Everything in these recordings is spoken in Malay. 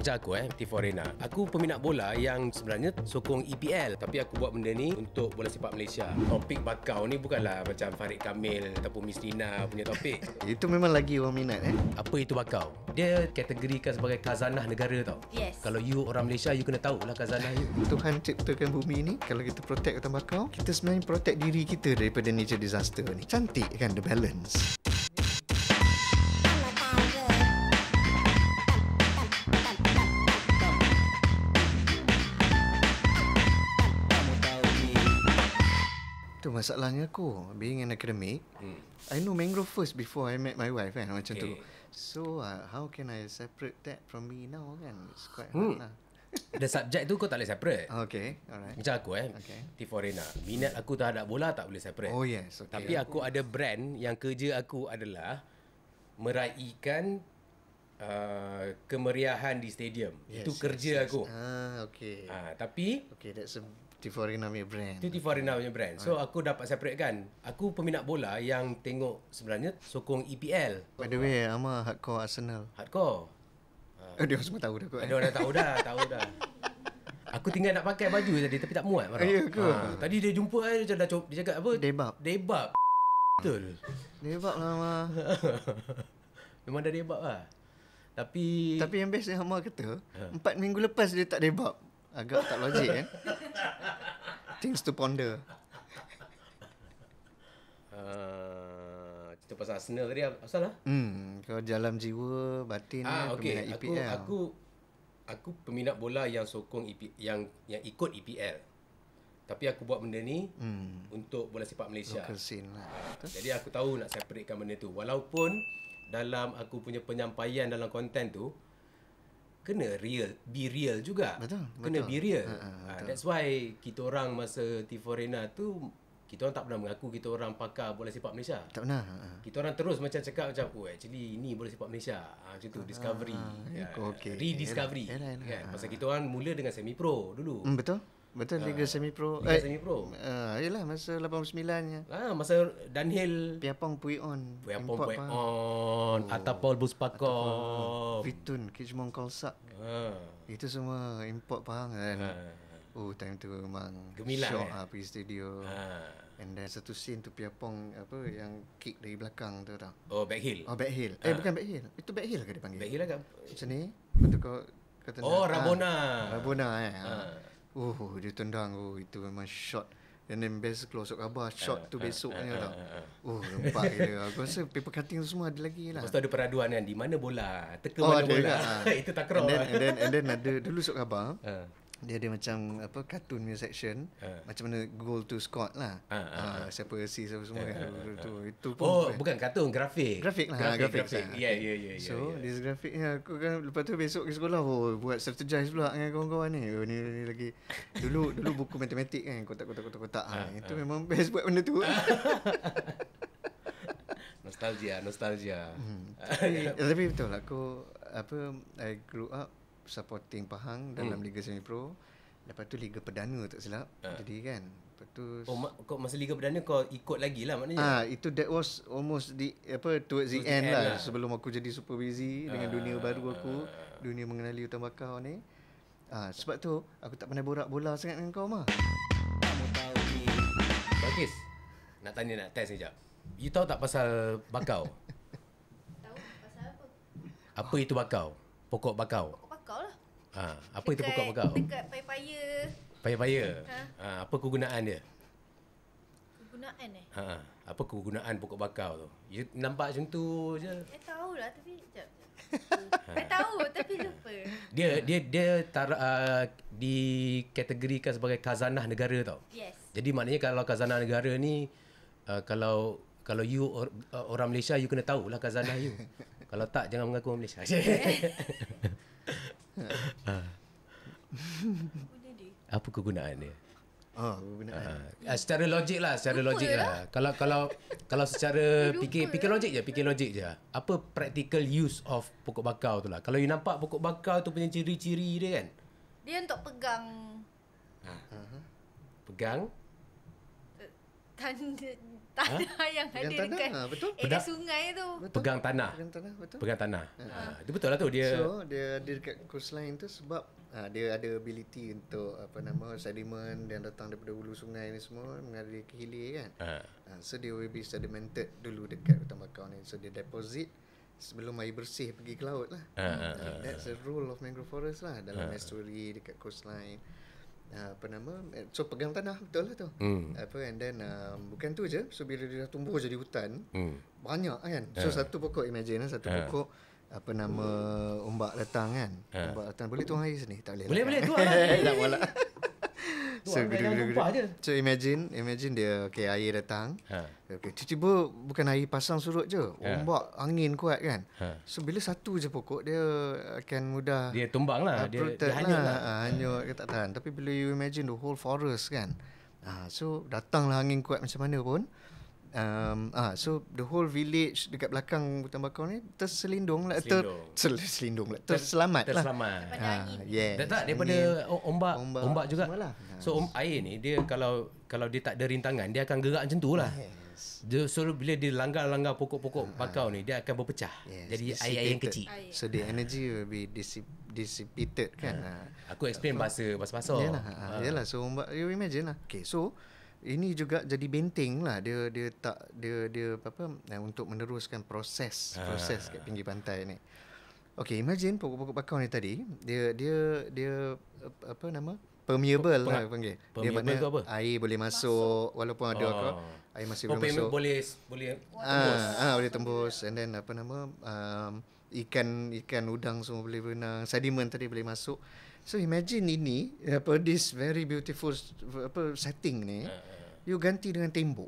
macam aku eh Tifo Arena aku peminat bola yang sebenarnya sokong EPL tapi aku buat benda ni untuk bola sepak Malaysia topik bakau ni bukanlah macam Farid Kamil ataupun Miss Nina punya topik itu memang lagi orang minat eh apa itu bakau dia kategorikan sebagai khazanah negara tau yes kalau you orang Malaysia you kena tahu lah khazanah you Tuhan ciptakan bumi ni kalau kita protect tembakau kita sebenarnya protect diri kita daripada nature disaster ni cantik kan the balance masalahnya aku being an academic hmm. I know mangrove first before I met my wife kan macam okay. tu so uh, how can I separate that from me now kan it's quite hmm. hard lah the subject tu kau tak boleh separate okay alright macam aku eh okay. T minat aku tak ada bola tak boleh separate oh yes okay. tapi aku ada brand yang kerja aku adalah meraihkan uh, kemeriahan di stadium. Yes, itu yes, kerja yes. aku. Ah, okay. Uh, tapi okay, that's a Tiforina punya brand. Itu Tiforina punya brand. So aku dapat separate kan. Aku peminat bola yang tengok sebenarnya sokong EPL. By the way, Amar hardcore Arsenal. Hardcore. Ah. Uh, dia semua tahu dah kot. Dia dah tahu dah, tahu dah. Aku tinggal nak pakai baju tadi tapi tak muat oh, Ya ke? Ah, tadi dia jumpa dia macam dah cok, dia cakap apa? Debab. Debab. Betul. Debab lah Memang dah debab lah. Tapi Tapi yang best yang Amar kata ha. Empat minggu lepas dia tak debab Agak tak logik kan Things to ponder uh, Cerita pasal Arsenal tadi Asal lah hmm, Kau dalam jiwa Batin ah, ni, okay. EPL aku, e aku Aku peminat bola yang sokong EP, yang yang ikut EPL. Tapi aku buat benda ni hmm. untuk bola sepak Malaysia. Lah. Ah, jadi aku tahu nak separatekan benda tu. Walaupun dalam aku punya penyampaian dalam konten tu kena real be real juga betul kena betul. be real ha ha, ha, ha, betul. that's why kita orang masa Tiforena tu kita orang tak pernah mengaku kita orang pakar bola sepak Malaysia tak pernah ha, ha. kita orang terus macam cakap macam oh actually ini bola sepak Malaysia ha, macam tu ha, discovery ha, eh, ha. Yeah. Okay. rediscovery kan ha. pasal kita orang mula dengan semi pro dulu mm, betul Betul uh, Liga Semi Pro. Liga eh, Semi Pro. Ah, uh, yalah masa 89 nya. Ah, masa Daniel Piapong Pui On. Piapong Pui On. on. Oh. Atau Paul Buspakov. Vitun oh. Kijmon Kolsak. Uh. Itu semua import pahang kan. Uh. Oh, time tu memang gemilang. Shock eh. pergi studio. Uh. And then satu scene tu Piapong apa yang kick dari belakang tu tau. Oh, back heel. Oh, back heel. Eh, bukan back heel. Itu back heel ke dia panggil? Back heel agak. Lah, Macam ni. Betul kau kata Oh, Rabona. Rabona eh. Uh. Oh dia tendang oh itu memang shot And then best keluar sok khabar Shot uh, tu uh, eh, eh, besoknya uh, eh, tau Oh lempak gila Aku rasa paper cutting tu semua ada lagi lah Lepas tu ada peraduan kan Di mana bola Teka oh, mana bola ah. Itu tak kerok and, then, and then, and then ada Dulu sok khabar uh dia ada macam apa kartun music section uh. macam mana goal to scott lah uh, uh, uh, uh. siapa si siapa semua uh, uh, uh, uh. Itu, itu pun oh bukan kartun grafik grafik lah grafik, grafik, grafik. Lah. yeah yeah yeah ya, so yeah, yeah. this grafik ni ya, aku kan lepas tu besok ke sekolah oh, buat strategize pula dengan kawan-kawan ni oh, ni, ni lagi dulu dulu buku matematik kan kotak-kotak kotak-kotak uh, ha. itu memang best buat benda tu nostalgia nostalgia hmm. tapi, betul lah aku apa I grew up supporting Pahang dalam hmm. Liga Semi Pro. Lepas tu Liga Perdana tak silap. Uh. Jadi kan. Lepas tu Oh, ma- kau masa Liga Perdana kau ikut lagi lah maknanya. Ah, itu that was almost di apa towards, towards the, end end lah, lah sebelum aku jadi super busy uh. dengan ah. dunia baru aku, dunia mengenali utama kau ni. Ah, sebab tu aku tak pernah borak bola sangat dengan kau mah. Kamu tahu ni. Bagis. Nak tanya nak test sekejap. You tahu tak pasal bakau? Tahu pasal apa? Apa itu bakau? Pokok bakau. Pokok Ha, apa itu pokok pokok? Dekat paya-paya. Paya-paya. Ha? ha. apa kegunaan dia? Kegunaan eh? Ha, apa kegunaan pokok bakau tu? You ya, nampak macam tu je. Eh, tahu lah tapi sekejap. Ha. tahu tapi lupa. Dia dia dia tar, uh, ah, dikategorikan sebagai khazanah negara tau. Yes. Jadi maknanya kalau khazanah negara ni uh, kalau kalau you or, uh, orang Malaysia you kena tahulah khazanah you. kalau tak jangan mengaku Malaysia. Ah. apa kegunaan dia? Ah, ah, ah, secara logik lah Secara logik lah. lah Kalau Kalau kalau secara Fikir fikir lah. logik je Fikir logik je Apa practical use Of pokok bakau tu lah Kalau you nampak Pokok bakau tu punya Ciri-ciri dia kan Dia untuk pegang ah. uh-huh. Pegang Tanda tanah ha? yang pegang ada tanah, dekat betul? Eh, dekat sungai tu. Betul. Pegang tanah. Pegang tanah, betul. Pegang tanah. Ha. ha itu ha. betul lah tu. Dia... So, dia ada dekat coastline tu sebab ha, dia ada ability untuk apa nama sediment yang datang daripada hulu sungai ni semua mengalir ke hilir kan. Ha. Ha. So, dia will be sedimented dulu dekat tembakau ni. So, dia deposit sebelum air bersih pergi ke laut lah. Ha. Ha. ha that's the ha. rule of mangrove forest lah dalam ha. estuary dekat coastline. Ah, apa nama eh, so pegang tanah betul lah tu hmm. apa and then um, bukan tu je so bila dia dah tumbuh jadi hutan hmm. banyak kan so ah. satu pokok imagine eh, satu yeah. pokok apa nama ombak datang kan yeah. ombak datang boleh tuang air sini tak boleh boleh lah, boleh kan? tuang lah. tak boleh so, so, bila, bila, bila, so imagine imagine dia okay air datang ha. okay tiba-tiba bukan air pasang surut je ha. ombak angin kuat kan ha. so bila satu je pokok dia akan mudah dia tumbang lah ah, dia, dia hanyut lah, lah. Ah, hanyut ha. tak tahan tapi bila you imagine the whole forest kan ha. so datanglah angin kuat macam mana pun um, ah, So the whole village Dekat belakang hutan bakau ni Terselindung lah Selindung ter, Selindung lah Terselamat lah Terselamat ah, Yes Tak daripada angin. ombak Ombak, ombak juga lah. So um, air ni Dia kalau Kalau dia tak ada rintangan Dia akan gerak macam tu lah yes. So bila dia langgar-langgar Pokok-pokok ah, bakau ni Dia akan berpecah yes. Jadi air-air yang kecil So the energy will be dissip, Dissipated kan ah. ah. Aku explain bahasa Bahasa-bahasa Yelah ah. ah. Yelah so ombak You imagine lah Okay so ini juga jadi benteng lah dia dia tak dia dia apa eh, untuk meneruskan proses ah. proses ha. kat pinggir pantai ni. Okay, imagine pokok-pokok bakau ni tadi dia dia dia apa nama permeable Pem- lah, panggil. Permeable dia makna apa? Air boleh masuk, masuk. walaupun ada oh. aku air masih oh, boleh masuk. Boleh boleh ah, tembus. Ah, ah boleh tembus and then apa nama um, ikan ikan udang semua boleh berenang. Sedimen tadi boleh masuk. So imagine ini apa this very beautiful apa setting ni. Uh you ganti dengan tembok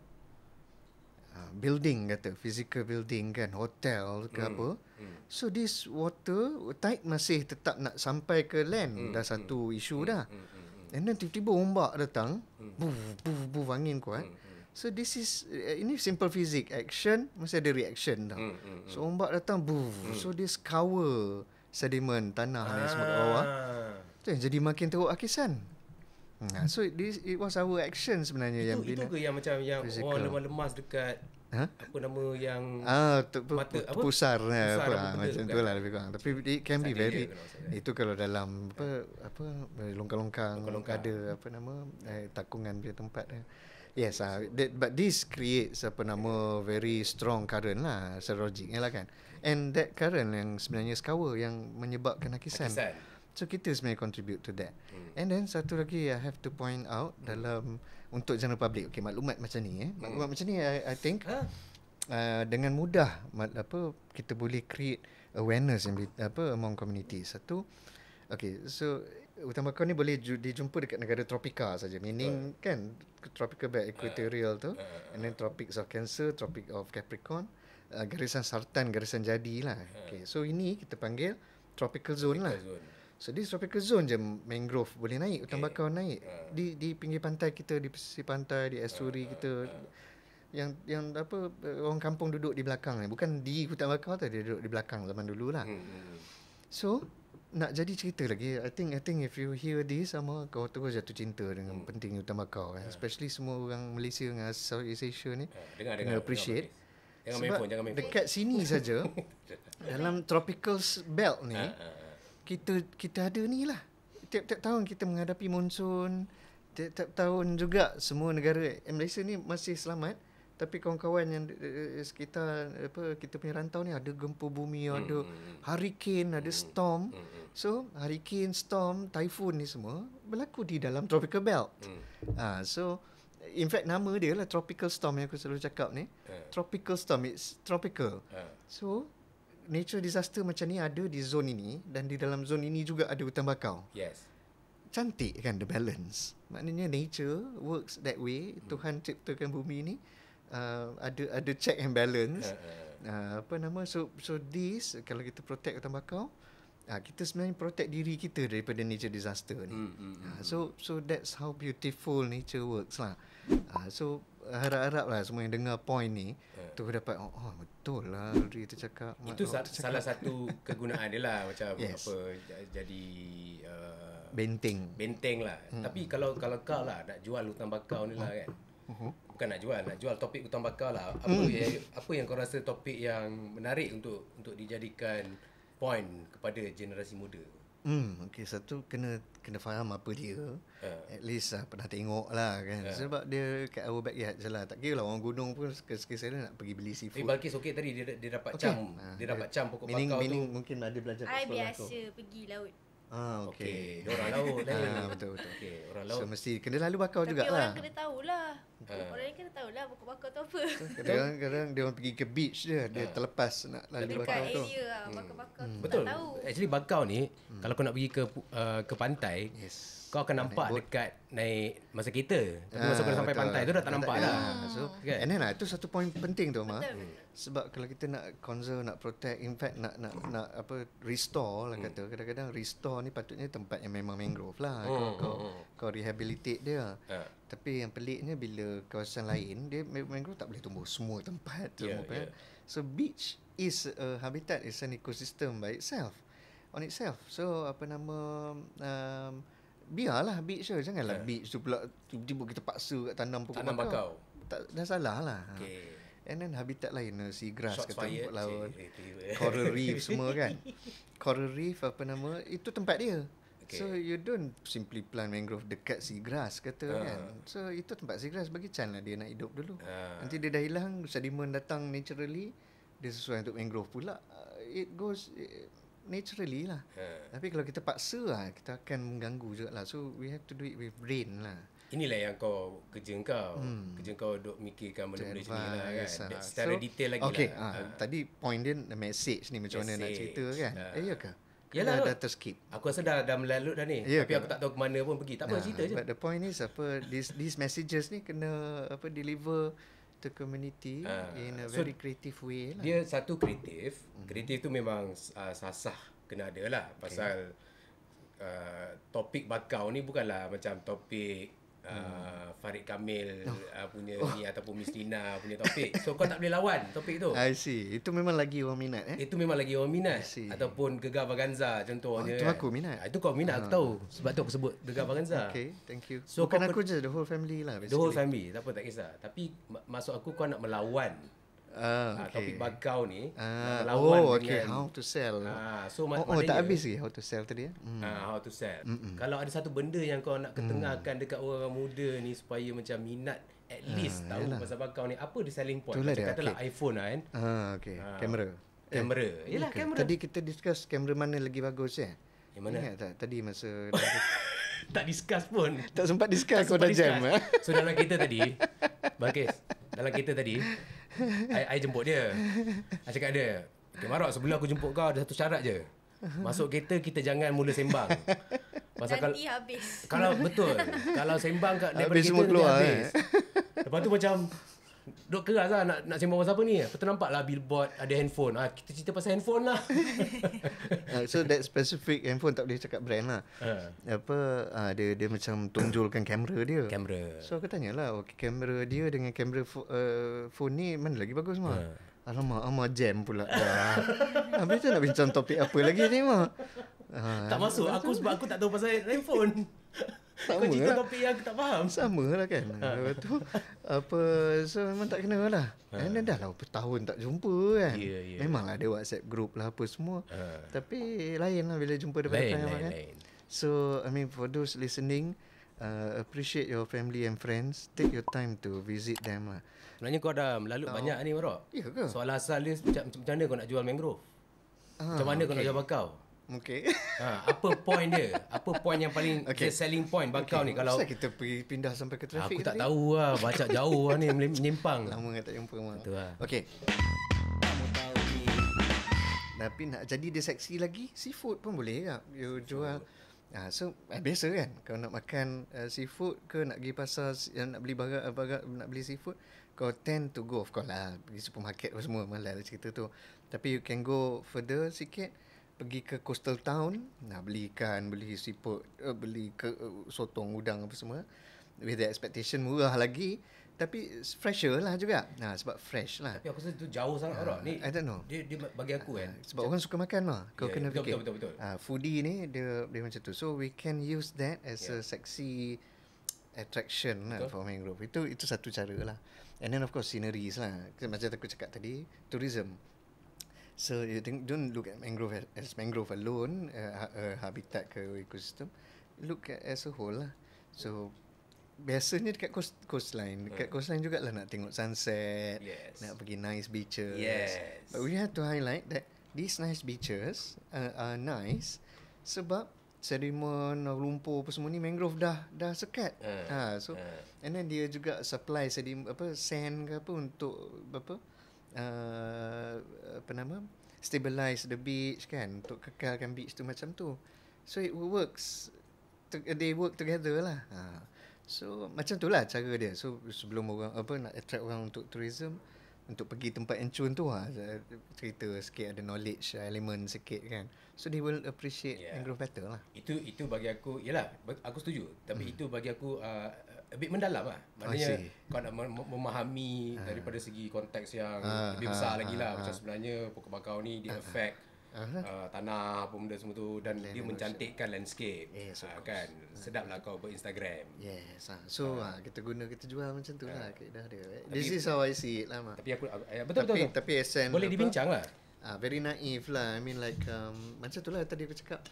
uh, building kata physical building kan hotel ke mm. apa mm. so this water tide masih tetap nak sampai ke land mm. dah satu mm. isu mm. dah mm. and then tiba-tiba ombak datang mm. buf, buf, buf, angin kuat mm. So this is uh, ini simple physics action mesti ada reaction dah. Mm, So ombak datang boom. Mm. So this cover sediment tanah ah. ni semua bawah. Tu yang jadi makin teruk akisan. Hmm. So this it was our action sebenarnya itu, yang itu bina. Itu ke yang macam yang physical. orang lemas-lemas dekat huh? Ha? apa nama yang ah, tu, mata, apa? pusar, eh, pusar apa, apa, apa, ah, macam tu lah lebih kurang. Tapi it can be very, itu kalau dalam apa, apa longkang-longkang ada apa nama eh, takungan punya tempat. Eh. Yes, uh, that, but this creates apa nama very strong current lah, serologiknya eh, lah kan. And that current yang sebenarnya skawa yang menyebabkan hakisan. hakisan. So kita sebenarnya contribute to that. Hmm. And then satu lagi I have to point out hmm. dalam untuk general public. Okay, maklumat macam ni eh. Hmm. Maklumat macam ni I, I think huh? Ah. uh, dengan mudah mak, apa kita boleh create awareness in, apa among community. Satu okay, so utama kau ni boleh ju, dijumpa dekat negara tropika saja. Meaning uh. kan tropical belt ah. equatorial tu uh. and then tropics of cancer, tropic of capricorn, uh, garisan sartan, garisan jadilah. Uh. Okay, so ini kita panggil tropical zone lah. tropical lah. Zone. So this tropical zone je mangrove boleh naik, hutan okay. bakau naik. Uh. Di di pinggir pantai kita, di pesisir pantai, di estuary uh, kita uh. yang yang apa orang kampung duduk di belakang ni, bukan di hutan bakau tu dia duduk di belakang zaman dululah. Hmm, hmm, hmm. So nak jadi cerita lagi, I think I think if you hear this sama kau tu terus jatuh cinta dengan hmm. pentingnya hutan bakau uh. Especially semua orang Malaysia dengan Southeast Asia ni. Uh, dengar dengar appreciate. Dengar, jangan Dekat sini saja dalam tropical belt ni. Uh, kita kita ada ni lah. Tiap-tiap tahun kita menghadapi monsun. Tiap-tiap tahun juga semua negara eh, Malaysia ni masih selamat. Tapi kawan-kawan yang eh, sekitar apa kita punya rantau ni ada gempa bumi, hmm. ada hmm, hmm. hurricane, hmm. ada storm. Hmm, hmm. So, hurricane, storm, typhoon ni semua berlaku di dalam tropical belt. Hmm. Ah, so in fact nama dia lah tropical storm yang aku selalu cakap ni. Yeah. Tropical storm it's tropical. Yeah. So, Nature disaster macam ni ada di zon ini dan di dalam zon ini juga ada hutan bakau. Yes. Cantik kan the balance. Maknanya nature works that way. Hmm. Tuhan ciptakan bumi ini uh, ada ada check and balance. Ha, ha. Uh, apa nama so so this kalau kita protect hutan bakau uh, kita sebenarnya protect diri kita daripada nature disaster ni. Hmm, hmm, hmm. Uh, hmm. so so that's how beautiful nature works lah. Uh, so harap-harap lah semua yang dengar point ni yeah. tu dapat oh, oh betul lah Rudy tu cakap itu sa- cakap. salah satu kegunaan dia lah macam yes. apa jadi uh, benteng benteng lah hmm. tapi kalau kalau kau lah nak jual hutang bakau ni lah uh-huh. kan uh-huh. bukan nak jual nak jual topik hutang bakau lah apa, hmm. ya, apa yang kau rasa topik yang menarik untuk untuk dijadikan point kepada generasi muda Hmm, okay. Satu kena kena faham apa dia. Uh. At least uh, pernah tengok lah kan. Uh. Sebab dia kat our backyard je lah. Tak kira lah orang gunung pun sekali-sekali saya nak pergi beli seafood. Eh, Balkis okay tadi. Dia, dia dapat okay. cam. Uh, dia, dapat cam pokok meaning, bakau meaning tu. mungkin ada belajar kat sekolah biasa tu. biasa pergi laut. Ah, okay. okay. orang laut. ah, eh. betul-betul. Okay, orang laut. So, mesti kena lalu bakau Tapi jugalah. Tapi orang kena tahulah. Uh. Orang tu apa kadang-kadang, dia orang pergi ke beach dia dia ah. terlepas nak lalu bakau tu dekat area lah hmm. bakau-bakau hmm. tu Betul. tak tahu actually bakau ni hmm. kalau kau nak pergi ke uh, ke pantai yes kau akan nampak naik dekat naik masa kita tapi ah, masa kau sampai pantai tu dah tak nampak dah ah, so kan and then ah, itu satu poin penting tu ma sebab kalau kita nak conserve nak protect in fact nak nak nak apa restore lah hmm. kata kadang-kadang restore ni patutnya tempat yang memang mangrove lah hmm, kau hmm, kau, kau rehabilitate dia tapi yang peliknya bila kawasan lain dia mangrove tak boleh tumbuh semua tempat tu yeah, yeah. so beach is a habitat is an ecosystem by itself on itself so apa nama um, Biarlah beach je Janganlah yeah. beach tu pula Tiba-tiba kita paksa kat tanam pokok tanam bakau, bakau. Tak, Dah salah lah okay. And then habitat lain eh, Sea grass Shots kata fired, laut eh, Coral reef semua kan Coral reef apa nama Itu tempat dia okay. So you don't simply plant mangrove dekat sea grass kata uh. kan So itu tempat sea grass Bagi chance lah dia nak hidup dulu uh. Nanti dia dah hilang Sediment datang naturally Dia sesuai untuk mangrove pula uh, It goes it, naturally lah. Ha. Tapi kalau kita paksa lah, kita akan mengganggu juga lah. So, we have to do it with brain lah. Inilah yang kau kerja kau. Hmm. Kerja kau duk mikirkan benda-benda macam ni lah kan. Lah. Secara yes, so, detail lagi okay. lah. Ha. Ha. Tadi point dia, the message ni macam mana nak cerita kan. Ha. Eh, iyakah? Yalah, dah Aku rasa dah, dah melalut dah ni. Yeah, Tapi kan? aku tak tahu ke mana pun pergi. Tak apa, ha. cerita je. But the point is, apa, these, these messages ni kena apa deliver the community uh, in a so creative way lah. Dia satu kreatif, mhm. kreatif tu memang uh, sasah kena ada lah pasal okay. uh, topik bakau ni bukanlah macam topik uh, Farid Kamil oh. uh, punya oh. ni ataupun Miss Nina punya topik. So kau tak boleh lawan topik tu. I see. Itu memang lagi orang minat eh. Itu memang lagi orang minat. I see. Ataupun Gegar Vaganza contohnya. Oh, itu kan. aku minat. Ah, itu kau minat aku ah. tahu. Sebab tu aku sebut Gegar Vaganza. Okay, thank you. So Bukan aku pe- je, the whole family lah basically. The whole family, tak apa tak kisah. Tapi masuk aku kau nak melawan Uh, okay. Topik bagau ni uh, ah, lawan Oh okay dengan, How to sell uh, so, Oh, maknanya, oh tak habis ke How to sell tadi mm. uh, How to sell Mm-mm. Kalau ada satu benda Yang kau nak hmm. ketengahkan mm. Dekat orang muda ni Supaya macam minat At least uh, Tahu yalah. pasal bagau ni Apa dia selling point Itulah Macam dia, katalah okay. iPhone lah kan uh, Okay Kamera Kamera eh, Yelah okay. kamera Tadi kita discuss Kamera mana lagi bagus eh? Yang mana Ingat tak Tadi masa Tak discuss pun Tak sempat discuss Kau dah jam ya? So dalam kita tadi Bagus Dalam kita tadi I, I jemput dia. I cakap dia, okay, Marok sebelum aku jemput kau ada satu syarat je. Masuk kereta kita jangan mula sembang. masa Nanti kalau, habis. Kalau betul. Kalau sembang kat daripada habis kereta semua habis. Eh. Lepas tu macam duk keras lah nak, nak sembang pasal apa ni Aku nampak lah billboard ada handphone ah, Kita cerita pasal handphone lah uh, So that specific handphone tak boleh cakap brand lah uh. Apa uh, dia, dia macam tunjulkan kamera dia Kamera So aku tanya lah okay, Kamera dia dengan kamera fo- uh, phone ni Mana lagi bagus mah uh. Alamak, Amar jam pula dah. Habis tu nak bincang topik apa lagi ni, mah? Uh, tak masuk. Aku sebab aku tak tahu pasal handphone. Sama kau cerita lah. topik yang aku tak faham. Sama lah kan. Ha. Lepas tu, apa, so memang tak kena lah. Ha. And then dah lah bertahun tak jumpa kan. Yeah, yeah. Memanglah ada WhatsApp group lah apa semua. Ha. Tapi lain lah bila jumpa depan lain, lain, kan. Lain. So, I mean for those listening, uh, appreciate your family and friends. Take your time to visit them lah. Sebenarnya kau dah melalui oh. banyak ni, Marok. Ya yeah, ke? Soal asal dia, macam, macam mana kau nak jual mangrove? Ha, macam mana okay. kau nak jual bakau? Okay. Ha, apa point dia? Apa point yang paling okay. selling point bagi okay. kau ni kalau Bisa kita pergi pindah sampai ke trafik. Aku tak tahu lah, baca jauh lah ni menyimpang. Lama kan tak jumpa Okay. Betul lah. Okey. Tapi nak jadi dia seksi lagi, seafood pun boleh ya. You jual. Ah, so eh, biasa kan kau nak makan uh, seafood ke nak pergi pasar yang eh, nak beli barang, uh, nak beli seafood kau tend to go of course lah pergi supermarket apa semua malas lah cerita tu tapi you can go further sikit pergi ke coastal town nak beli ikan beli siput uh, beli ke uh, sotong udang apa semua with the expectation murah lagi tapi fresher lah juga nah sebab fresh lah tapi aku rasa tu jauh sangat uh, ni i don't know dia, dia bagi aku uh, kan ah, sebab orang suka makan lah kau yeah, ya. kena betul, fikir betul betul betul uh, foodie ni dia dia macam tu so we can use that as yeah. a ya. sexy attraction lah for mangrove itu itu satu cara lah and then of course sceneries lah macam aku cakap tadi tourism So you think, don't look at mangrove as, as mangrove alone, uh, ha, uh, habitat ke ecosystem. Look at as a whole lah. So biasanya dekat coast, coastline. Dekat hmm. coastline lah nak tengok sunset. Yes. Nak pergi nice beaches. Yes. But we have to highlight that these nice beaches uh, are nice sebab sedimen, lumpur apa semua ni mangrove dah dah sekat. Hmm. Ha, so hmm. and then dia juga supply sedimen, apa sand ke apa untuk apa Uh, apa nama stabilize the beach kan untuk kekalkan beach tu macam tu so it works to, they work together lah ha. so macam tu lah cara dia so sebelum orang apa nak attract orang untuk tourism untuk pergi tempat encun tu lah cerita sikit ada knowledge uh, element sikit kan so they will appreciate yeah. and grow better lah itu itu bagi aku yalah aku setuju tapi hmm. itu bagi aku uh, a bit mendalam lah. Maknanya kau nak memahami ha. daripada segi konteks yang ha. lebih ah, besar ha. lagi lah. Ha. Macam sebenarnya pokok bakau ni dia ha. affect ha. Uh, tanah apa benda semua tu dan Land dia mencantikkan ocean. landscape. Yes, uh, kan? Sedap lah kau berinstagram. Yes. So ha. Ha, kita guna, kita jual macam tu ha. lah. Dah ada. This is how I see it lah. Tapi aku, betul, ya, betul, tapi, Tapi SM Boleh dibincang lah. Ah, very naive lah. I mean like um, macam tu lah tadi aku cakap.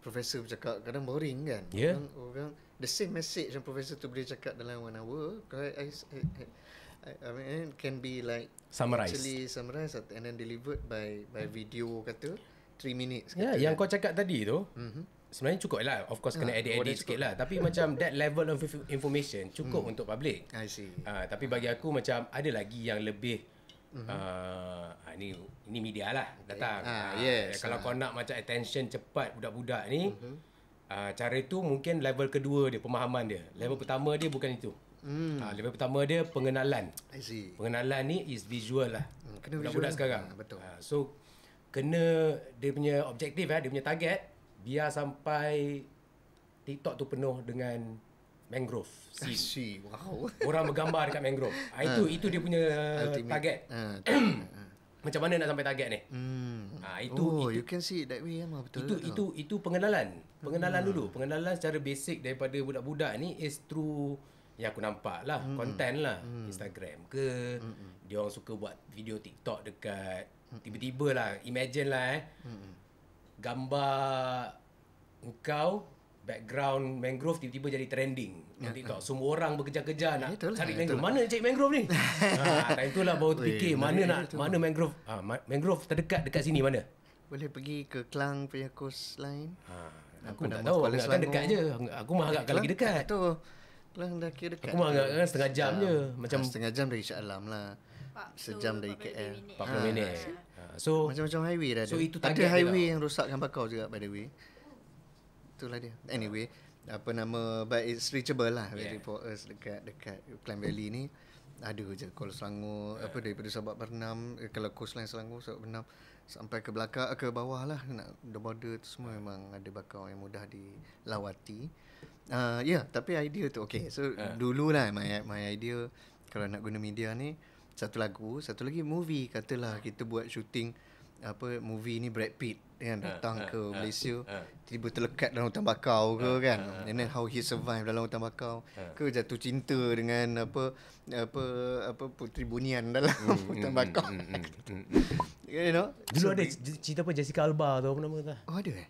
Profesor bercakap kadang boring kan. Yeah. Orang, orang, the same message yang profesor tu boleh cakap dalam one hour I, I, I, I mean can be like summarized. actually summarized and then delivered by by hmm. video kata 3 minutes ya, kata. yeah, yang kau cakap tadi tu. Mm-hmm. Sebenarnya cukup lah Of course kena ah, edit-edit sikit lah Tapi macam That level of information Cukup hmm. untuk public I see uh, Tapi bagi aku macam Ada lagi yang lebih uh, mm-hmm. ah, uh, ni, ni media lah Datang uh, Yes uh, Kalau uh. kau nak macam Attention cepat budak-budak ni uh-huh uh, cara itu mungkin level kedua dia pemahaman dia level pertama dia bukan itu Hmm. Ha, level pertama dia pengenalan. I see. Pengenalan ni is visual lah. Hmm, kena budak-budak visual. sekarang. Ha, betul. Ha, so kena dia punya objektif eh, dia punya target biar sampai TikTok tu penuh dengan mangrove. Scene. I see. Wow. Orang bergambar dekat mangrove. Ha, itu itu dia punya Ultimate. target. Ha, macam mana nak sampai target ni. Hmm. Ha, itu, oh, itu, you can see it that way. Emma. Betul itu, itu, itu pengenalan. Pengenalan hmm. dulu. Pengenalan secara basic daripada budak-budak ni is through yang aku nampak lah. Hmm. Content lah. Hmm. Instagram ke. Hmm. Dia orang suka buat video TikTok dekat. Hmm. Tiba-tiba lah. Imagine lah eh. Hmm. Gambar kau background mangrove tiba-tiba jadi trending yeah. nanti tahu ya. semua orang bekerja-kerja yeah, nak ya, itulah, cari mangrove itulah. mana cari mangrove ni ha ah, time lah baru fikir mana nak mana mangrove ha, mangrove terdekat dekat sini mana boleh pergi ke Kelang punya coast line ha ah, aku tak tahu aku kan dekat je aku mah agak lagi dekat tu Klang dah kira dekat aku mah agak kan setengah jam je macam setengah jam dari Shah Alam lah sejam dari KL 40 minit so macam-macam highway dah ada so itu ada highway yang rosakkan bakau juga by the way itulah dia. Anyway, apa nama but it's reachable lah yeah. very for us dekat dekat Klang Valley ni. Ada je kalau Selangor yeah. apa daripada Sabak Bernam eh, kalau coastline Selangor Sabak Bernam sampai ke belakang ke bawah lah nak the border tu semua memang ada bakau yang mudah dilawati. Uh, ah yeah, ya, tapi idea tu okey. So yeah. dululah my my idea kalau nak guna media ni satu lagu, satu lagi movie katalah kita buat shooting apa movie ni Brad Pitt kan datang uh, ke uh, Malaysia uh, tiba terlekat dalam hutan bakau uh, ke kan uh, and then how he survive dalam hutan bakau uh, ke jatuh cinta dengan apa apa apa putri bunian dalam mm, hutan hmm, bakau mm, mm, mm, mm, mm. you know dulu so, ada cerita apa Jessica Alba tu apa nama tu oh ada eh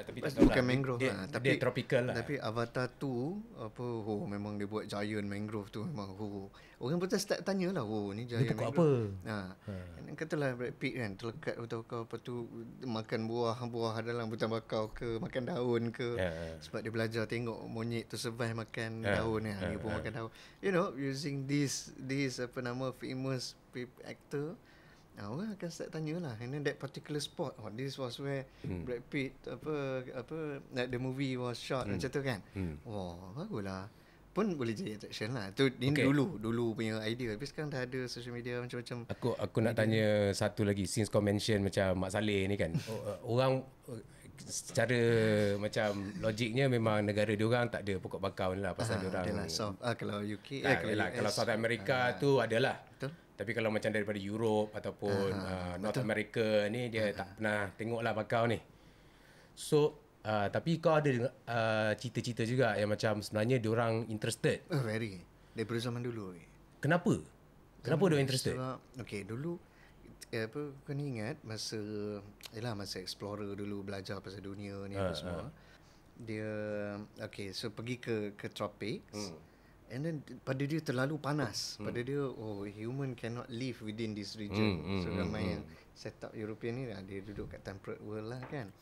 tapi tak tahu lah. bukan lah. mangrove dia, lah. tapi dia tropical lah tapi avatar tu apa oh memang dia buat giant mangrove tu memang oh, oh. orang pun start tanya lah oh ni giant dia pokok apa ha. ha. katalah Brad Pitt kan terlekat atau kau apa tu makan buah-buah dalam hutan bakau ke makan daun ke yeah. Ya. sebab dia belajar tengok monyet tu survive makan yeah. daun yeah. Kan. Ya, dia yeah. pun yeah. makan daun you know using this this apa nama famous actor orang akan lah, start tanya lah and then that particular spot oh, this was where hmm. Brad Pitt apa apa that the movie was shot hmm. macam tu kan hmm. wah wow, bagulah pun boleh jadi attraction lah tu okay. dulu dulu punya idea tapi sekarang dah ada social media macam-macam aku aku nak tanya satu lagi since kau mention macam Mak Saleh ni kan oh, uh, orang secara macam logiknya memang negara diorang tak ada pokok bakau ni lah pasal uh, orang adalah. Ah, kalau UK ah, eh, kalau, US, kalau South America uh, tu adalah betul tapi kalau macam daripada Europe ataupun uh uh, North betul. America ni dia uh-huh. tak pernah tengoklah bakau ni. So uh, tapi kau ada uh, cerita-cerita juga yang macam sebenarnya dia orang interested. Uh, very. Dari zaman dulu. Eh. Kenapa? Kenapa dia interested? Sebab, okay, dulu Ya apa kena ingat masa yalah masa explorer dulu belajar pasal dunia ni apa uh, semua. Uh. Dia okay so pergi ke ke tropics. Hmm. And then pada dia terlalu panas. Hmm. Pada dia oh human cannot live within this region. Hmm, hmm so hmm, ramai hmm, hmm. yang set up European ni ah, dia duduk kat temperate world lah kan.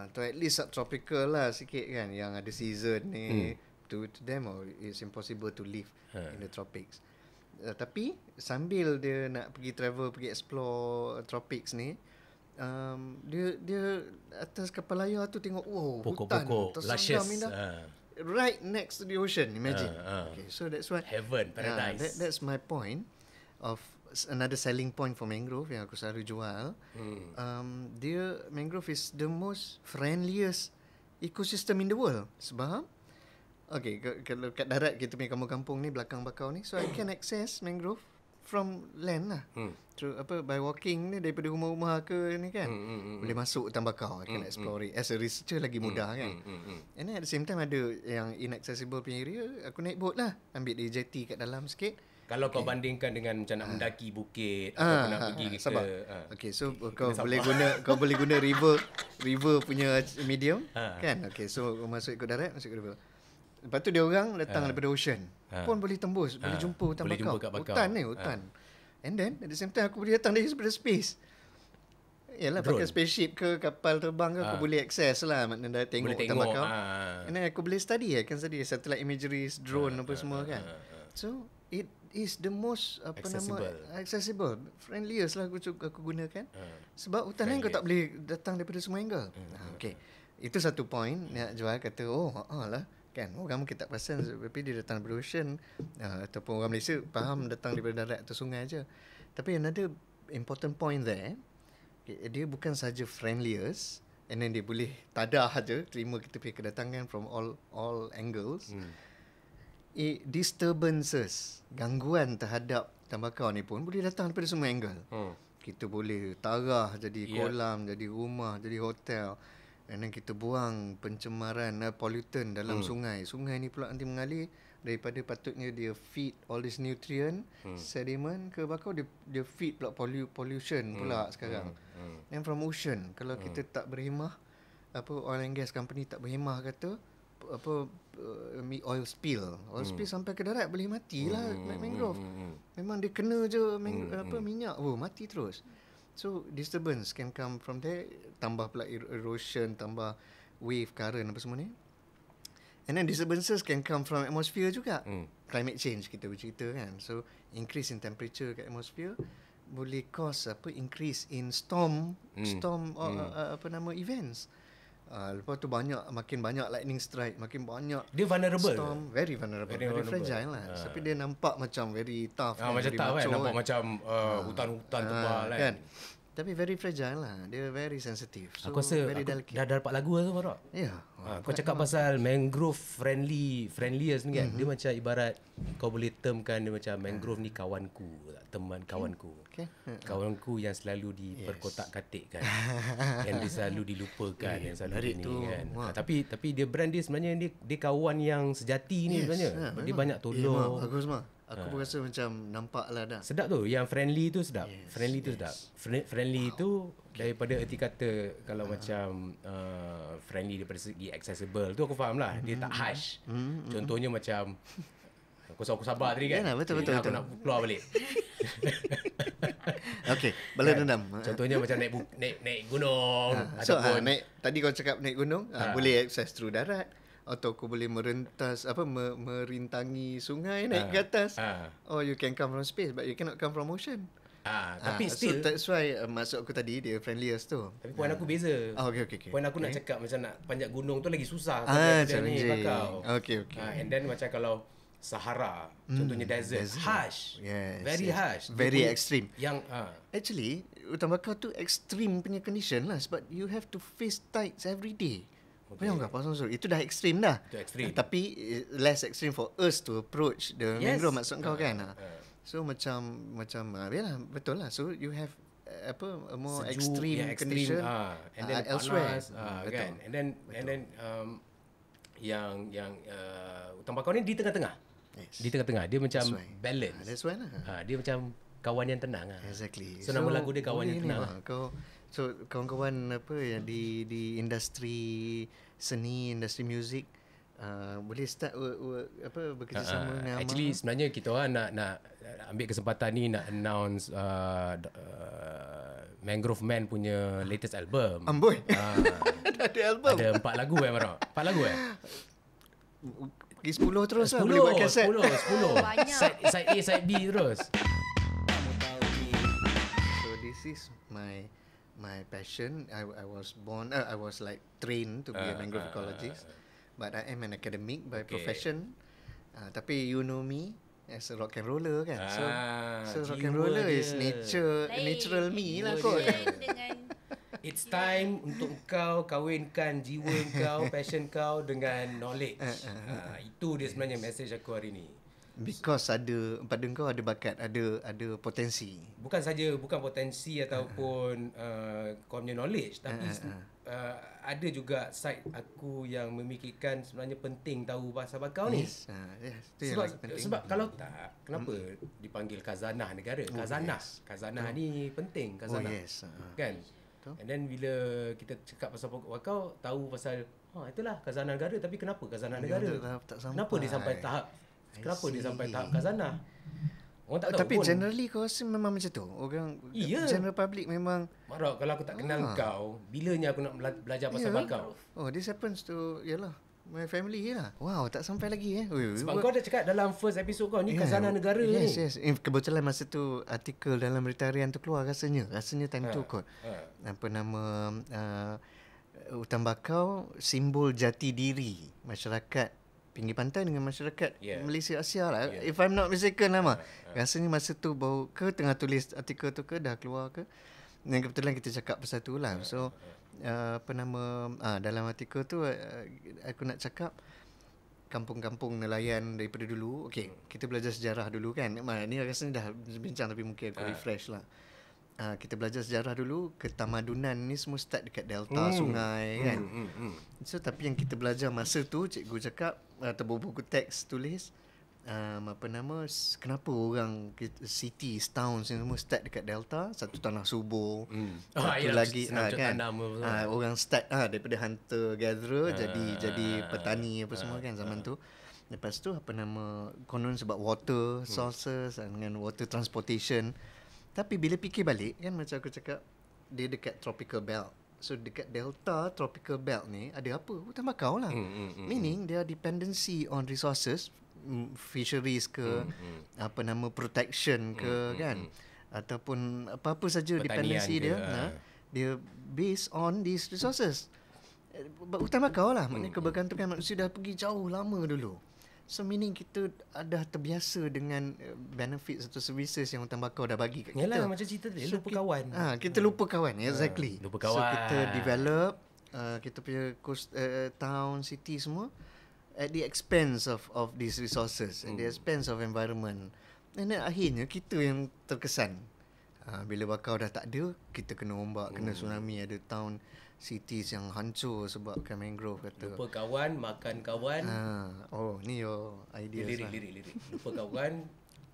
Atau uh, at least subtropical lah sikit kan yang ada season ni hmm. to, to them or oh, it's impossible to live uh. in the tropics uh, tapi sambil dia nak pergi travel pergi explore tropics ni um, dia dia atas kapal layar tu tengok wow Pokok-pokok, hutan pokok, luscious indah, ah. uh. right next to the ocean imagine uh, uh. okay so that's why heaven paradise uh, that, that's my point of another selling point for mangrove yang aku selalu jual hmm. um, dia mangrove is the most friendliest ecosystem in the world sebab Okay, kalau kat darat kita punya kampung-kampung ni belakang bakau ni. So I can access mangrove from land lah. Hmm. Through apa by walking ni daripada rumah-rumah ke ni kan. Hmm, hmm, hmm, Boleh hmm. masuk hutan bakau, hmm, I can hmm, hmm. explore hmm. it. As a researcher lagi mudah hmm, kan. Hmm, hmm, hmm. And then at the same time ada yang inaccessible punya area, aku naik boat lah. Ambil dia jetty kat dalam sikit. Kalau okay. kau bandingkan dengan macam nak ah. mendaki bukit ha, ah, atau ha, ah, pergi ha, ke ha. Okay, so okay, kau boleh guna kau boleh guna river river punya medium ha. kan? Okay, so masuk ikut darat, masuk ke river. Lepas tu dia orang datang uh, daripada ocean. Uh, pun boleh tembus, uh, boleh ah. jumpa hutan boleh bakau. Jumpa Hutan ni, hutan. Uh. And then at the same time aku boleh datang dari daripada space. Yalah Drone. pakai spaceship ke kapal terbang ke uh. aku boleh access lah maknanya dah tengok hutan bakau. Uh. And then aku boleh study ya, kan study satellite imagery, drone uh, apa uh, semua kan. Uh, So it is the most apa accessible. nama accessible friendliest lah aku cuba aku gunakan uh, sebab hutan ni kau tak boleh datang daripada semua angle. Uh, okay. okay. Hmm. Itu satu point nak jual kata oh haah ha, lah kan oh, orang mungkin tak perasan tapi dia datang dari ocean uh, ataupun orang Malaysia faham datang daripada darat atau sungai aja tapi yang ada important point there okay, eh, dia bukan saja friendliest and then dia boleh tadah aja terima kita punya kedatangan from all all angles hmm. It eh, disturbances gangguan terhadap tambakau ni pun boleh datang daripada semua angle hmm. kita boleh tarah jadi ya. kolam yeah. jadi rumah jadi hotel And then kita buang pencemaran uh, pollutant dalam hmm. sungai. Sungai ni pula nanti mengalir daripada patutnya dia feed all this nutrient hmm. sediment ke bakau dia dia feed pula pollu- pollution hmm. pula sekarang. Hmm. And hmm. from ocean kalau hmm. kita tak berhemah apa oil and gas company tak berhemah kata apa uh, oil spill. Oil hmm. spill sampai ke darat boleh matilah hmm. mangrove. Hmm. hmm. Memang dia kena je mang- hmm. apa minyak. Oh mati terus. So disturbance can come from there Tambah pula erosion Tambah wave current apa semua ni And then disturbances can come from atmosphere juga hmm. Climate change kita bercerita kan So increase in temperature kat atmosphere Boleh cause apa increase in storm hmm. Storm uh, hmm. Uh, uh, apa nama events hmm. Uh, lepas tu banyak makin banyak lightning strike makin banyak dia vulnerable storm ke? very vulnerable very, very vulnerable. fragile lah ah. tapi dia nampak macam very tough uh, macam tough kan nampak kan. macam uh, hutan-hutan uh, tebal kan, kan? Tapi very fragile lah. Dia very sensitive. So, aku rasa very aku delicate. dah dapat lagu lah tu, Farouk. Ya. Yeah. Ha, kau cakap pasal mangrove friendly, friendliest ni kan. Mm-hmm. Dia macam ibarat kau boleh termkan dia macam mangrove ni ah. kawanku. Teman kawanku. Okay. Okay. Uh-huh. Kawanku yang selalu diperkotak katik kan. yang dia selalu dilupakan. Eh, yang selalu Dari ini tu, kan. Ah, tapi tapi dia brand dia sebenarnya dia, dia kawan yang sejati ni yes. sebenarnya. Ha, dia banyak eh, tolong. Ya, aku semua. Aku ha. rasa macam nampak lah dah. Sedap tu. Yang friendly tu sedap. Yes, friendly yes. tu sedap. Friend, friendly wow. tu daripada erti kata kalau ha. macam uh, friendly daripada segi accessible tu aku faham lah. Dia tak mm-hmm. harsh. Mm-hmm. Contohnya macam aku, aku sabar tadi kan. Ya betul-betul. Betul, aku nak keluar balik. okay. Bala kan? dendam. Contohnya macam naik, bu- naik, naik gunung. Ha. So ha, naik, tadi kau cakap naik gunung ha. Ha, boleh access through darat atau kau boleh merentas apa merintangi sungai naik ke ah, atas. Uh. Oh you can come from space but you cannot come from ocean. Ah, ah tapi ah, still so that's why uh, maksud aku tadi dia friendliest tu. Tapi poin ah. aku beza. Ah, okay, okay, okay. Poin aku okay. nak cakap macam nak panjat gunung tu lagi susah. Ah, challenge. Okay, okay. Ah, and then macam kalau Sahara, mm, contohnya desert, desert. harsh. Yes, very yes. harsh. Very dia extreme. Yang ah. actually Utamakau tu extreme punya condition lah sebab you have to face tides every day. Okay. Bayangkan pasang surut. Itu dah ekstrim dah. ekstrim. Uh, tapi eh, less ekstrim for us to approach the yes. mangrove maksud kau uh, kan. Uh. So macam, macam uh, yalah, betul lah. So you have uh, apa, a more Sejuk, extreme, yeah, extreme condition uh, and then uh, elsewhere. Panas, uh, betul. Kan? And then, betul. And then um, yang yang uh, tempat kau ni di tengah-tengah. Yes. Di tengah-tengah. Dia macam that's balance. that's why lah. Uh, dia macam kawan yang tenang lah. Exactly. So, so nama lagu dia kawan oh, yang tenang lah. Kau, So kawan-kawan apa yang di di industri seni, industri muzik Uh, boleh start work, work, apa bekerjasama uh, dengan Amar. Actually sebenarnya kita orang nak nak ambil kesempatan ni nak announce uh, uh, Mangrove Man punya latest album. Ah, amboi. Uh, ada, album. Ada empat lagu eh Marok. Empat lagu eh. Pergi sepuluh terus lah. Sepuluh, sepuluh, sepuluh. Banyak. Side, side A, side B terus. So this is my my passion. I, I was born, uh, I was like trained to be a ah, ah, mangrove uh, ecologist. Uh, ah, but I am an academic by okay. profession. Uh, tapi you know me as a rock and roller kan. Ah, so so rock and roller dia. is nature, Lain. natural me jiwa lah kot. It's time untuk kau kawinkan jiwa kau, passion kau dengan knowledge. Uh, uh, uh, uh, itu dia sebenarnya yes. message aku hari ni because ada pada kau ada bakat ada ada potensi bukan saja bukan potensi ataupun uh, kau punya knowledge tapi uh, uh, uh, ada juga side aku yang memikirkan sebenarnya penting tahu bahasa bakau ni yes, uh, yes. sebab, yang sebab kalau tak kenapa hmm. dipanggil khazanah negara oh, khazanah oh, yes. khazanah ni penting oh, khazanah oh, yes. uh, kan betul. and then bila kita cakap pasal pokok bakau tahu pasal Oh, itulah khazanah negara tapi kenapa khazanah ya, negara? Dia tak kenapa dia sampai tahap Kenapa dia sampai tahap kat sana? Orang tak oh, tahu Tapi pun. generally kau rasa memang macam tu? Orang yeah. general public memang... Marah kalau aku tak kenal ah. kau, bilanya aku nak belajar pasal yeah. bakau? Oh, this happens to... Yalah. My family je lah. Wow, tak sampai lagi eh. Wait, wait, Sebab what? kau dah cakap dalam first episode kau, ni yeah. khazanah negara ni. Yes, yes. Kebetulan masa tu, artikel dalam berita harian tu keluar rasanya. Rasanya time ha. tu ah, kot. Ha. Apa nama... Uh, ah, hutan bakau, simbol jati diri masyarakat pinggir pantai dengan masyarakat yeah. Malaysia Asia lah yeah. if i'm not mistaken nama uh, uh. rasanya masa tu bau ke tengah tulis artikel tu ke dah keluar ke Yang kebetulan kita cakap pasal tu lah so uh, apa nama uh, dalam artikel tu uh, aku nak cakap kampung-kampung nelayan daripada dulu okey hmm. kita belajar sejarah dulu kan ni rasanya dah bincang tapi mungkin aku ah. refresh lah uh, kita belajar sejarah dulu ketamadunan ni semua start dekat delta mm. sungai mm. kan mm. Mm. so tapi yang kita belajar masa tu cikgu cakap atau uh, buku teks tulis um, apa nama kenapa orang city towns yang semua start dekat delta satu tanah subur mm. oh, satu ah, ya, lagi ha, kan ha, orang start ha, daripada hunter gatherer uh, jadi uh, jadi petani apa uh, semua kan zaman uh. tu lepas tu apa nama konon sebab water hmm. sources hmm. dengan water transportation tapi bila fikir balik kan macam aku cakap dia dekat tropical belt. So dekat delta tropical belt ni ada apa? Hutan bakau lah. Mm, mm, mm, Meaning mm. dependency on resources fisheries ke mm, mm. apa nama protection hmm, ke mm, mm, kan mm. ataupun apa-apa saja dependency ke, dia. Uh. Ha, dia based on these resources. Eh, hutan bakau lah. Maknanya mm, kebergantungan manusia dah pergi jauh lama dulu. So meaning kita ah, dah terbiasa dengan eh, benefit atau services yang hutan bakau dah bagi kat Yalah, macam cerita tadi, so, lupa kawan. Ha, kita hmm. lupa kawan, ah, exactly. Ha, lupa kawan. So kita develop, uh, kita punya coast, uh, town, city semua at the expense of of these resources hmm. and the expense of environment. And then akhirnya kita yang terkesan. Uh, bila bakau dah tak ada, kita kena ombak, hmm. kena tsunami, ada town cities yang hancur sebab kan mangrove kata. Lupa kawan, makan kawan. Ha. Uh, oh, ni yo, idea. Lirik, lirik, lah. lirik, lirik. Lupa kawan,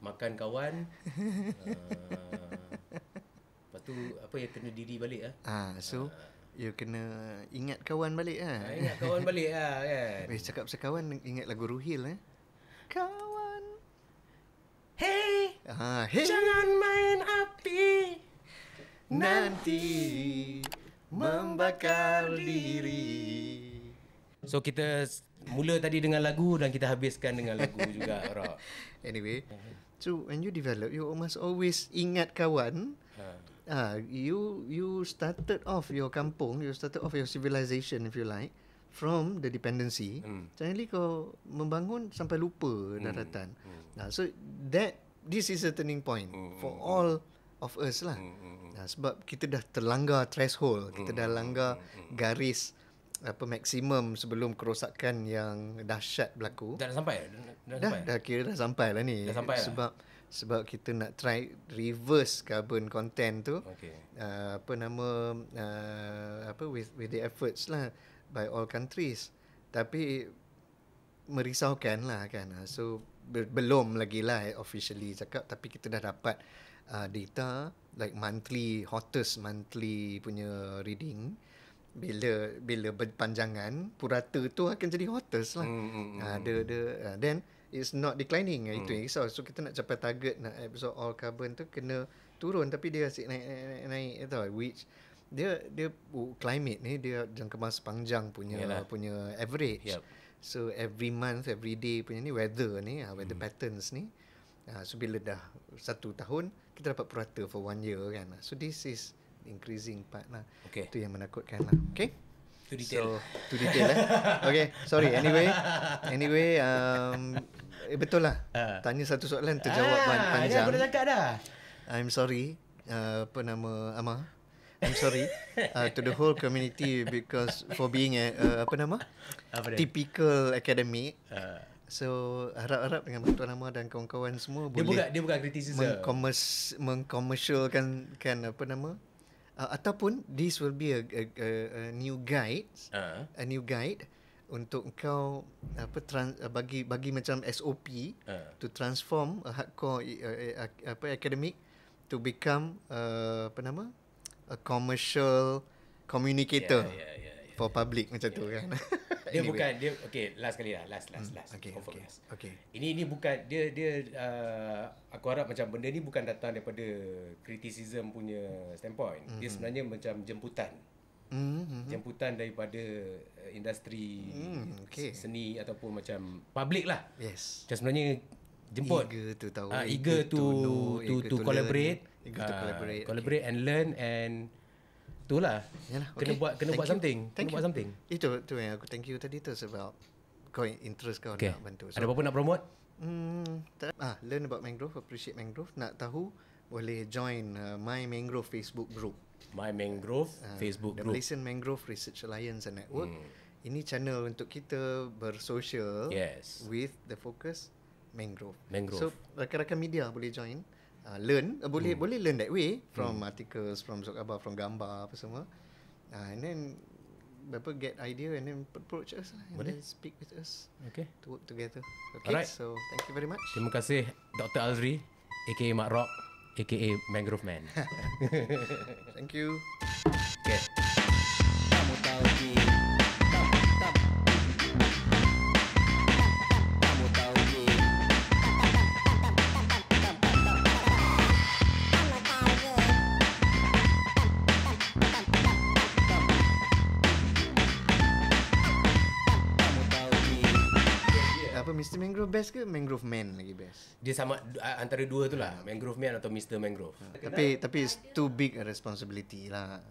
makan kawan. Uh, lepas tu, apa yang kena diri balik lah. Ha? Uh, so, uh, you kena ingat kawan balik lah. Ha? Ingat kawan balik lah kan. Eh, cakap sekawan, ingat lagu Ruhil eh. Kawan. Hey, uh, hey. jangan main api. Nanti. nanti membakar diri. So kita mula tadi dengan lagu dan kita habiskan dengan lagu juga rock. Anyway, so when you develop you must always ingat kawan. Ha. Ah, uh. you you started off your kampung, you started off your civilization if you like from the dependency. Hmm. Suddenly mm. kau membangun sampai lupa hmm. daratan. Mm. Nah, so that this is a turning point mm. for all of us lah. Hmm, hmm, hmm. sebab kita dah terlanggar threshold, kita hmm, dah hmm, langgar hmm, hmm, garis apa maksimum sebelum kerosakan yang dahsyat berlaku. Dah, dah sampai dah, dah sampai. Dah, dah kira dah sampai lah ni. Dah sampai lah? sebab sebab kita nak try reverse carbon content tu. Okay. Uh, apa nama uh, apa with with the efforts lah by all countries. Tapi merisaukan lah kan. Ah, so belum lagi lah eh, officially cakap tapi kita dah dapat uh, data like monthly hottest monthly punya reading bila bila berpanjangan purata tu akan jadi hottest lah ada mm, mm, mm. uh, ada uh, then it's not declining mm. itu hmm. yang so kita nak capai target nak absorb eh, all carbon tu kena turun tapi dia asyik naik naik naik, naik itu which dia dia oh, climate ni dia jangka masa panjang punya Yalah. punya average yep. So every month, every day punya ni weather ni, uh, weather hmm. patterns ni. Uh, so bila dah satu tahun, kita dapat purata for one year kan. Ah, so this is increasing part lah. Okay. Itu yang menakutkan lah. Okay. Too detail. So, to detail lah. Okay. Sorry. Anyway. Anyway. Um, eh, betul lah. Uh. Tanya satu soalan terjawab ah, panjang. Ya, aku dah cakap dah. I'm sorry. Uh, apa nama Amar? I'm sorry uh, to the whole community because for being a uh, apa nama? Apa dia? academic. Uh. So harap-harap dengan bantuan nama dan kawan-kawan semua dia boleh buka, dia buka criticism. Mengkomers, mengkomersialkan kan apa nama? Uh, ataupun this will be a, a, a, a new guide uh. a new guide untuk kau apa trans, uh, bagi bagi macam SOP uh. to transform a hardcore uh, apa academic to become uh, apa nama a commercial communicator yeah, yeah, yeah, yeah, for yeah, public yeah. macam yeah. tu kan. Dia anyway. bukan dia okay last kali lah last last mm, last. Okay, okay. Okay. Ini ini bukan dia dia uh, aku harap macam benda ni bukan datang daripada criticism punya standpoint. Mm-hmm. Dia hmm. sebenarnya macam jemputan. Mm-hmm. Jemputan daripada uh, industri mm, okay. seni ataupun macam public lah. Yes. Macam sebenarnya jemput eager tu tahu uh, eager, eager to to, know, to, to, to collaborate uh, to ah, collaborate. Collaborate okay. and learn and itulah. Yalah. Okay. Kena buat kena thank buat you. something. Thank kena you. buat something. Itu tu yang aku thank you tadi tu sebab kau interest kau okay. nak bantu. So, Ada apa-apa nak promote? Hmm, tak. Ah, learn about mangrove, appreciate mangrove. Nak tahu boleh join uh, My Mangrove Facebook group. My Mangrove uh, Facebook the group. The Malaysian Mangrove Research Alliance and Network. Hmm. Ini channel untuk kita bersosial yes. with the focus mangrove. mangrove. So rakan-rakan media boleh join uh, learn uh, boleh hmm. boleh learn that way from hmm. articles from about, from gambar apa semua uh, and then apa get idea and then approach us lah, and boleh? then speak with us okay to work together okay Alright. so thank you very much terima kasih Dr Azri aka Mark Rock aka Mangrove Man thank you okay best ke mangrove man lagi best? Dia sama antara dua tu lah, mangrove man atau Mr. Mangrove. Tapi tapi it's too big a responsibility lah.